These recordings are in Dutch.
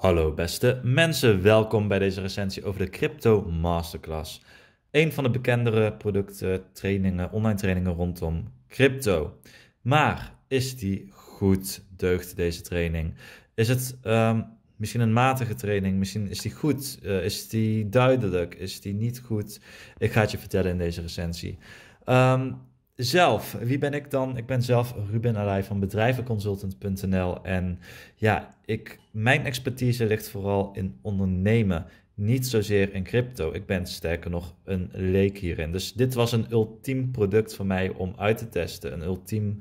Hallo beste mensen, welkom bij deze recensie over de Crypto Masterclass. Een van de bekendere producten, trainingen, online trainingen rondom crypto. Maar is die goed? Deugt deze training? Is het ehm, misschien een matige training? Misschien is die goed? Eh, is die duidelijk? Is die niet goed? Ik ga het je vertellen in deze recensie. Um, zelf, wie ben ik dan? Ik ben zelf Ruben Alai van bedrijvenconsultant.nl. En ja, ik, mijn expertise ligt vooral in ondernemen, niet zozeer in crypto. Ik ben sterker nog een leek hierin. Dus dit was een ultiem product voor mij om uit te testen. Een ultiem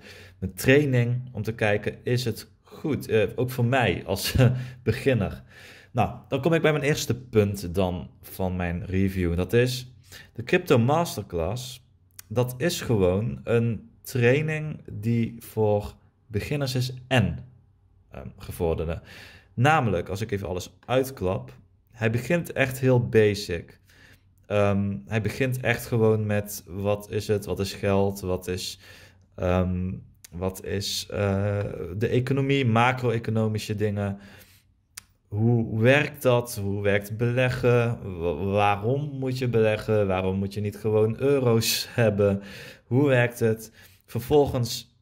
training om te kijken, is het goed? Eh, ook voor mij als eh, beginner. Nou, dan kom ik bij mijn eerste punt dan van mijn review. Dat is de Crypto Masterclass dat is gewoon een training die voor beginners is en um, ehm, gevorderden. Namelijk, als ik even alles uitklap, hij begint echt heel basic. Ehm, hij begint echt gewoon met wat is het, wat is geld, wat is, ehm, wat is eh, de economie, macro-economische dingen hoe werkt dat? Hoe werkt beleggen? waarom moet je beleggen? Waarom moet je niet gewoon euro's hebben? Hoe werkt het? Vervolgens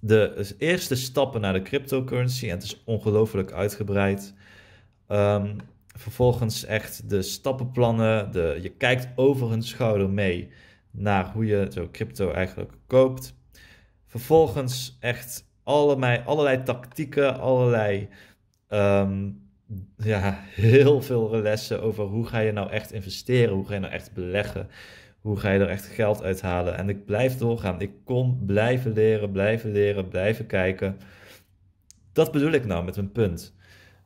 de eerste stappen naar de cryptocurrency. En het is ongelooflijk uitgebreid. Ehm, vervolgens echt de stappenplannen. De, je kijkt over hun schouder mee naar hoe je zo crypto eigenlijk koopt. Vervolgens echt allerlei, allerlei tactieken, allerlei Ehm, ja, heel veel lessen over hoe ga je nou echt investeren, hoe ga je nou echt beleggen, hoe ga je er echt geld uithalen. En ik blijf doorgaan. Ik kom blijven leren, blijven leren, blijven kijken. Dat bedoel ik nou met mijn punt.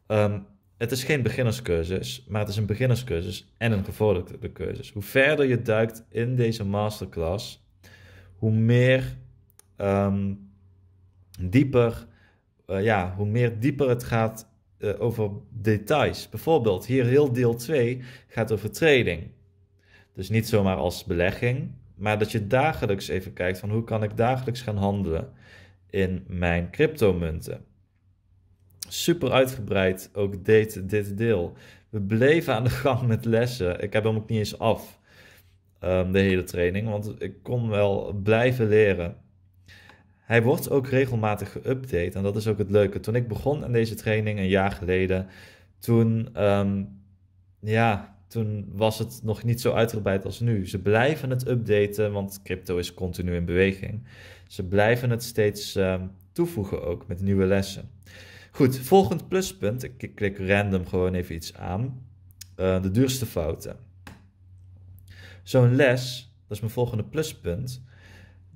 Ehm, het is geen beginnerscursus, maar het is een beginnerscursus en een gevorderde cursus. Hoe verder je duikt in deze masterclass, hoe meer ehm, dieper, eh, ja, hoe meer dieper het gaat eh, over details. Bijvoorbeeld, hier heel deel 2 gaat over trading. Dus niet zomaar als belegging, maar dat je dagelijks even kijkt van hoe kan ik dagelijks gaan handelen in mijn cryptomunten. Super uitgebreid ook deed dit deel. We bleven aan de gang met lessen. Ik heb hem ook niet eens af, ehm, de hele training, want ik kon wel blijven leren. Hij wordt ook regelmatig geüpdate en dat is ook het leuke. Toen ik begon aan deze training een jaar geleden, toen, ehm, ja, toen was het nog niet zo uitgebreid als nu. Ze blijven het updaten, want crypto is continu in beweging. Ze blijven het steeds ehm, toevoegen ook met nieuwe lessen. Goed, volgend pluspunt. Ik klik random gewoon even iets aan. Eh, de duurste fouten. Zo'n les, dat is mijn volgende pluspunt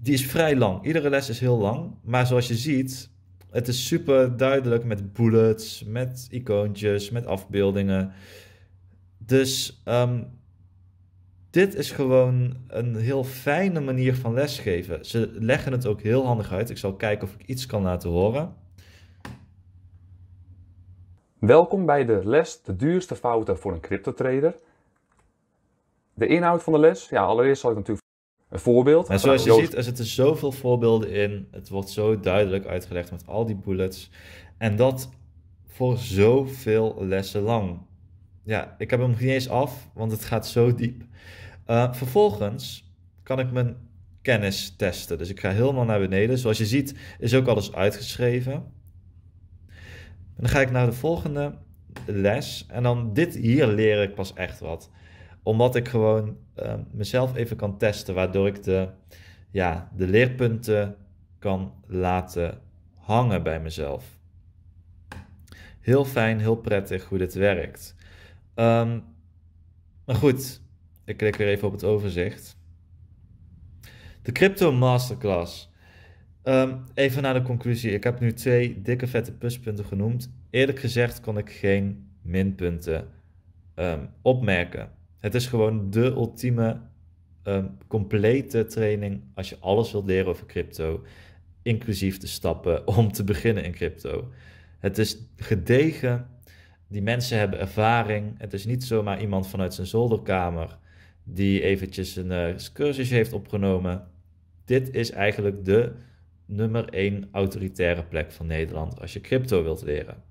die is vrij lang. Iedere les is heel lang. Maar zoals je ziet, het is super duidelijk met bullets, met icoontjes, met afbeeldingen. Dus ehm, dit is gewoon een heel fijne manier van lesgeven. Ze leggen het ook heel handig uit. Ik zal kijken of ik iets kan laten horen. Welkom bij de les De duurste fouten voor een crypto trader. De inhoud van de les, ja, allereerst zal ik natuurlijk een voorbeeld. En zoals je ziet, er zitten zoveel voorbeelden in. Het wordt zo duidelijk uitgelegd met al die bullets. En dat voor zoveel lessen lang. Ja, ik heb hem niet eens af, want het gaat zo diep. Eh, vervolgens kan ik mijn kennis testen. Dus ik ga helemaal naar beneden. Zoals je ziet, is ook alles uitgeschreven. En dan ga ik naar de volgende les. En dan dit hier leer ik pas echt wat omdat ik gewoon ehm, mezelf even kan testen, waardoor ik de, ja, de leerpunten kan laten hangen bij mezelf. Heel fijn, heel prettig hoe dit werkt. Ehm, maar goed, ik klik weer even op het overzicht. De Crypto Masterclass. Ehm, even naar de conclusie. Ik heb nu twee dikke vette pluspunten genoemd. Eerlijk gezegd kon ik geen minpunten opmerken. Het is gewoon de ultieme ehm, complete training als je alles wilt leren over crypto, inclusief de stappen om te beginnen in crypto. Het is gedegen, die mensen hebben ervaring. Het is niet zomaar iemand vanuit zijn zolderkamer die eventjes een uh, cursus heeft opgenomen. Dit is eigenlijk de nummer één autoritaire plek van Nederland als je crypto wilt leren.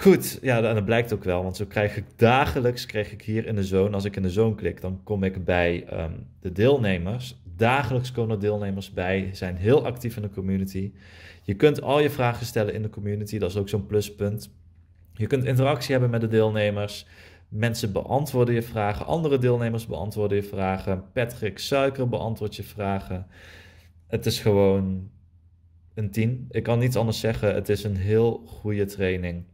Goed, ja, en dat blijkt ook wel, want zo krijg ik dagelijks, krijg ik hier in de zone, als ik in de zone klik, dan kom ik bij ehm, de deelnemers. Dagelijks komen er deelnemers bij, zijn heel actief in de community. Je kunt al je vragen stellen in de community, dat is ook zo'n pluspunt. Je kunt interactie hebben met de deelnemers. Mensen beantwoorden je vragen, andere deelnemers beantwoorden je vragen. Patrick Suiker beantwoordt je vragen. Het is gewoon een 10. Ik kan niets anders zeggen. Het is een heel goede training.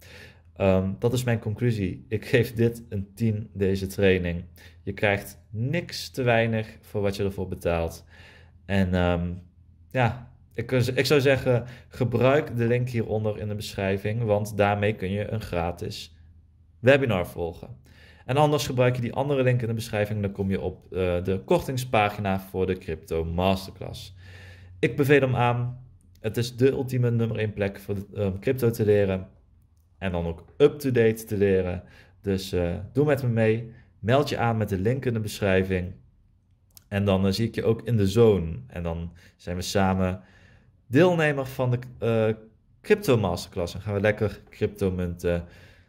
Ehm, dat is mijn conclusie. Ik geef dit een 10, deze training. Je krijgt niks te weinig voor wat je ervoor betaalt. En ehm, ja, ik, ik, zou zeggen, gebruik de link hieronder in de beschrijving, want daarmee kun je een gratis webinar volgen. En anders gebruik je die andere link in de beschrijving, dan kom je op eh, de kortingspagina voor de Crypto Masterclass. Ik beveel hem aan. Het is de ultieme nummer 1 plek voor ehm, crypto te leren. En dan ook up-to-date te leren. Dus eh, doe met me mee. Meld je aan met de link in de beschrijving. En dan eh, zie ik je ook in de zone. En dan zijn we samen deelnemer van de eh, Crypto Masterclass. En gaan we lekker cryptomunten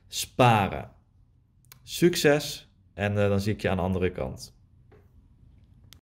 sparen. Succes en dan zie ik je aan de andere kant.